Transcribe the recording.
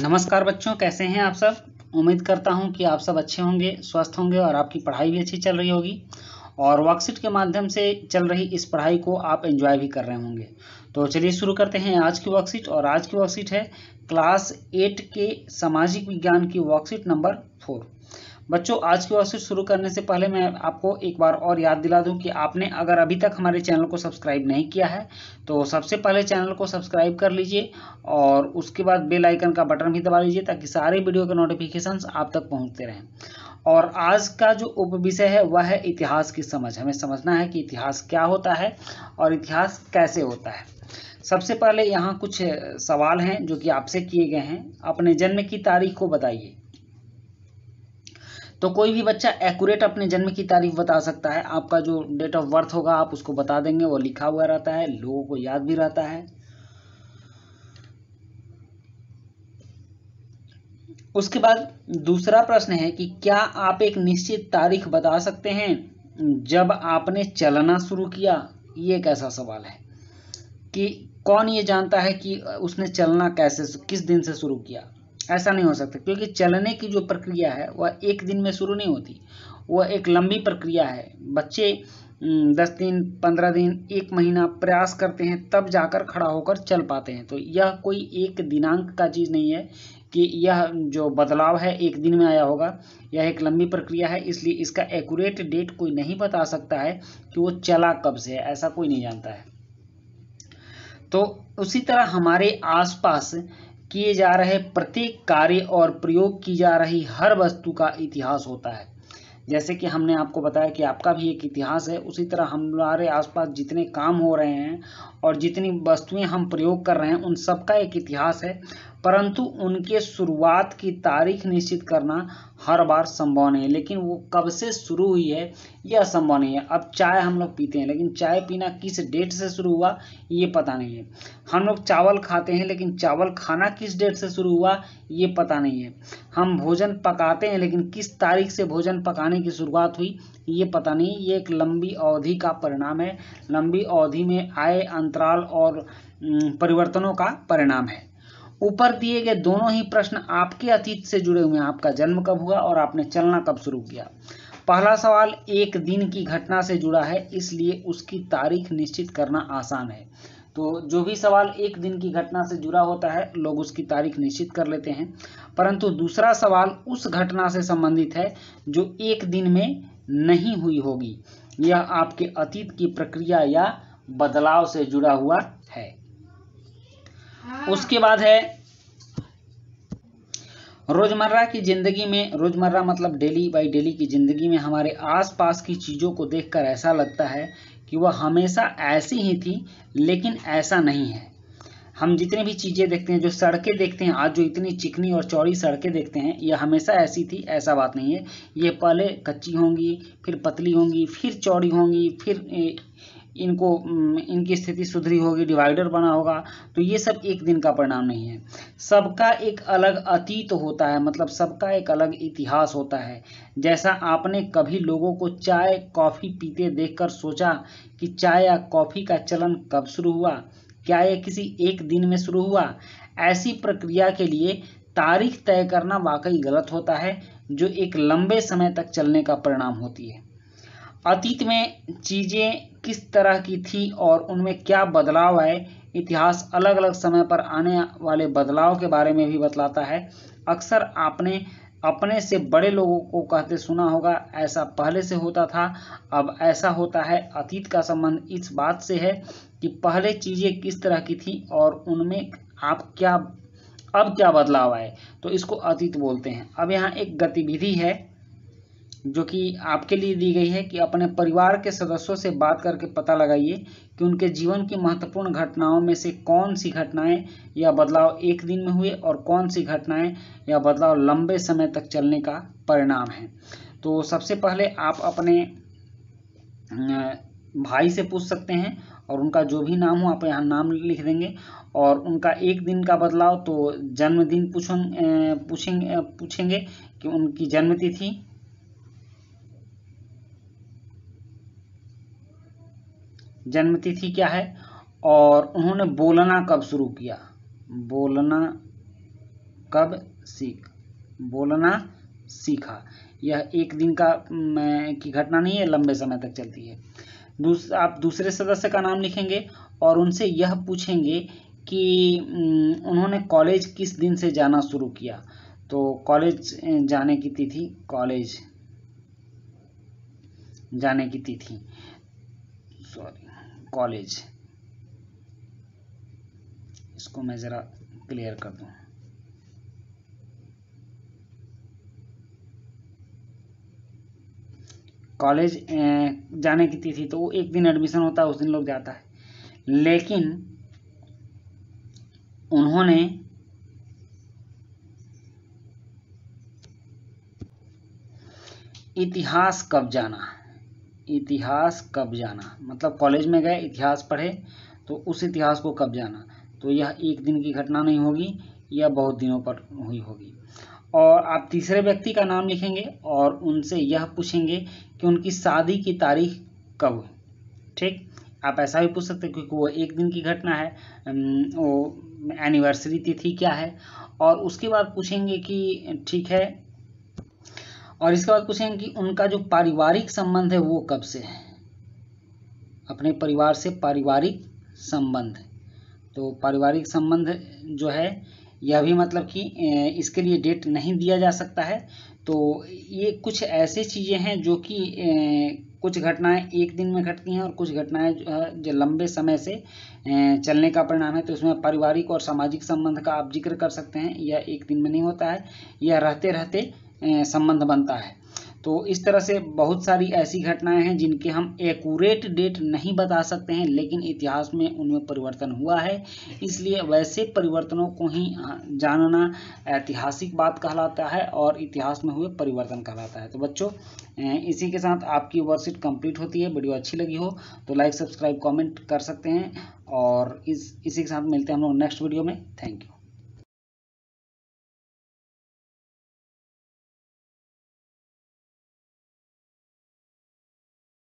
नमस्कार बच्चों कैसे हैं आप सब उम्मीद करता हूं कि आप सब अच्छे होंगे स्वस्थ होंगे और आपकी पढ़ाई भी अच्छी चल रही होगी और वर्कशीट के माध्यम से चल रही इस पढ़ाई को आप एंजॉय भी कर रहे होंगे तो चलिए शुरू करते हैं आज की वर्कशीट और आज की वर्कशीट है क्लास एट के सामाजिक विज्ञान की वर्कशीट नंबर फोर बच्चों आज की से शुरू करने से पहले मैं आपको एक बार और याद दिला दूं कि आपने अगर अभी तक हमारे चैनल को सब्सक्राइब नहीं किया है तो सबसे पहले चैनल को सब्सक्राइब कर लीजिए और उसके बाद बेल आइकन का बटन भी दबा लीजिए ताकि सारे वीडियो के नोटिफिकेशंस आप तक पहुंचते रहें और आज का जो उप विषय है वह है इतिहास की समझ हमें समझना है कि इतिहास क्या होता है और इतिहास कैसे होता है सबसे पहले यहाँ कुछ सवाल हैं जो कि आपसे किए गए हैं अपने जन्म की तारीख को बताइए तो कोई भी बच्चा एक्यूरेट अपने जन्म की तारीख बता सकता है आपका जो डेट ऑफ बर्थ होगा आप उसको बता देंगे वो लिखा हुआ रहता है लोगों को याद भी रहता है उसके बाद दूसरा प्रश्न है कि क्या आप एक निश्चित तारीख बता सकते हैं जब आपने चलना शुरू किया ये एक ऐसा सवाल है कि कौन ये जानता है कि उसने चलना कैसे किस दिन से शुरू किया ऐसा नहीं हो सकता क्योंकि चलने की जो प्रक्रिया है वह एक दिन में शुरू नहीं होती वह एक लंबी प्रक्रिया है बच्चे दस दिन पंद्रह दिन एक महीना प्रयास करते हैं तब जाकर खड़ा होकर चल पाते हैं तो यह कोई एक दिनांक का चीज़ नहीं है कि यह जो बदलाव है एक दिन में आया होगा यह एक लंबी प्रक्रिया है इसलिए इसका एक्यूरेट डेट कोई नहीं बता सकता है कि वो चला कब से है ऐसा कोई नहीं जानता है तो उसी तरह हमारे आसपास पास किए जा रहे प्रत्येक कार्य और प्रयोग की जा रही हर वस्तु का इतिहास होता है जैसे कि हमने आपको बताया कि आपका भी एक इतिहास है उसी तरह हमारे आसपास जितने काम हो रहे हैं और जितनी वस्तुएं हम प्रयोग कर रहे हैं उन सबका एक इतिहास है परंतु उनके शुरुआत की तारीख निश्चित करना हर बार संभव नहीं है लेकिन वो कब से शुरू हुई है यह असंभव नहीं है अब चाय हम लोग पीते हैं लेकिन चाय पीना किस डेट से शुरू हुआ ये पता नहीं है हम लोग चावल खाते हैं लेकिन चावल खाना किस डेट से शुरू हुआ ये पता नहीं है हम भोजन पकाते हैं लेकिन किस तारीख से भोजन पकाने की शुरुआत हुई ये पता नहीं ये एक लंबी अवधि का परिणाम है लंबी अवधि में आए अंतराल और परिवर्तनों का परिणाम है ऊपर दिए गए दोनों ही प्रश्न आपके अतीत से जुड़े हुए हैं आपका जन्म कब हुआ और आपने चलना कब शुरू किया पहला सवाल एक दिन की घटना से जुड़ा है इसलिए उसकी तारीख निश्चित करना आसान है तो जो भी सवाल एक दिन की घटना से जुड़ा होता है लोग उसकी तारीख निश्चित कर लेते हैं परंतु दूसरा सवाल उस घटना से संबंधित है जो एक दिन में नहीं हुई होगी यह आपके अतीत की प्रक्रिया या बदलाव से जुड़ा हुआ हाँ। उसके बाद है रोज़मर्रा की ज़िंदगी में रोज़मर्रा मतलब डेली बाई डेली की ज़िंदगी में हमारे आसपास की चीज़ों को देखकर ऐसा लगता है कि वह हमेशा ऐसी ही थी लेकिन ऐसा नहीं है हम जितनी भी चीज़ें देखते हैं जो सड़कें देखते हैं आज जो इतनी चिकनी और चौड़ी सड़कें देखते हैं यह हमेशा ऐसी थी ऐसा बात नहीं है ये पहले कच्ची होंगी फिर पतली होंगी फिर चौड़ी होंगी फिर इनको इनकी स्थिति सुधरी होगी डिवाइडर बना होगा तो ये सब एक दिन का परिणाम नहीं है सबका एक अलग अतीत होता है मतलब सबका एक अलग इतिहास होता है जैसा आपने कभी लोगों को चाय कॉफ़ी पीते देखकर सोचा कि चाय या कॉफ़ी का चलन कब शुरू हुआ क्या यह किसी एक दिन में शुरू हुआ ऐसी प्रक्रिया के लिए तारीख तय करना वाकई गलत होता है जो एक लंबे समय तक चलने का परिणाम होती है अतीत में चीज़ें किस तरह की थी और उनमें क्या बदलाव आए इतिहास अलग अलग समय पर आने वाले बदलाव के बारे में भी बतलाता है अक्सर आपने अपने से बड़े लोगों को कहते सुना होगा ऐसा पहले से होता था अब ऐसा होता है अतीत का संबंध इस बात से है कि पहले चीज़ें किस तरह की थी और उनमें आप क्या अब क्या बदलाव आए तो इसको अतीत बोलते हैं अब यहाँ एक गतिविधि है जो कि आपके लिए दी गई है कि अपने परिवार के सदस्यों से बात करके पता लगाइए कि उनके जीवन की महत्वपूर्ण घटनाओं में से कौन सी घटनाएं या बदलाव एक दिन में हुए और कौन सी घटनाएं या बदलाव लंबे समय तक चलने का परिणाम है तो सबसे पहले आप अपने भाई से पूछ सकते हैं और उनका जो भी नाम हो आप यहाँ नाम लिख देंगे और उनका एक दिन का बदलाव तो जन्मदिन पूछेंगे पूछेंगे कि उनकी जन्मतिथि जन्मतिथि क्या है और उन्होंने बोलना कब शुरू किया बोलना कब सीख बोलना सीखा यह एक दिन का की घटना नहीं है लंबे समय तक चलती है दूस, आप दूसरे सदस्य का नाम लिखेंगे और उनसे यह पूछेंगे कि उन्होंने कॉलेज किस दिन से जाना शुरू किया तो कॉलेज जाने की तिथि कॉलेज जाने की तिथि सॉरी कॉलेज इसको मैं ज़रा क्लियर कर दू कॉलेज जाने की तिथि तो वो एक दिन एडमिशन होता है उस दिन लोग जाता है लेकिन उन्होंने इतिहास कब जाना इतिहास कब जाना मतलब कॉलेज में गए इतिहास पढ़े तो उस इतिहास को कब जाना तो यह एक दिन की घटना नहीं होगी यह बहुत दिनों पर हुई होगी और आप तीसरे व्यक्ति का नाम लिखेंगे और उनसे यह पूछेंगे कि उनकी शादी की तारीख कब ठीक आप ऐसा भी पूछ सकते हैं क्योंकि वो एक दिन की घटना है वो एनिवर्सरी तिथि क्या है और उसके बाद पूछेंगे कि ठीक है और इसके बाद पूछेंगे कि उनका जो पारिवारिक संबंध है वो कब से है अपने परिवार से पारिवारिक संबंध तो पारिवारिक संबंध जो है यह भी मतलब कि इसके लिए डेट नहीं दिया जा सकता है तो ये कुछ ऐसे चीज़ें हैं जो कि कुछ घटनाएं एक दिन में घटती हैं और कुछ घटनाएं जो है जो लंबे समय से चलने का परिणाम है तो इसमें पारिवारिक और सामाजिक संबंध का आप जिक्र कर सकते हैं यह एक दिन में नहीं होता है यह रहते रहते संबंध बनता है तो इस तरह से बहुत सारी ऐसी घटनाएं हैं जिनके हम एकूरेट डेट नहीं बता सकते हैं लेकिन इतिहास में उनमें परिवर्तन हुआ है इसलिए वैसे परिवर्तनों को ही जानना ऐतिहासिक बात कहलाता है और इतिहास में हुए परिवर्तन कहलाता है तो बच्चों इसी के साथ आपकी वर्कशीट कंप्लीट होती है वीडियो अच्छी लगी हो तो लाइक सब्सक्राइब कॉमेंट कर सकते हैं और इस इसी के साथ मिलते हैं हम लोग नेक्स्ट वीडियो में थैंक यू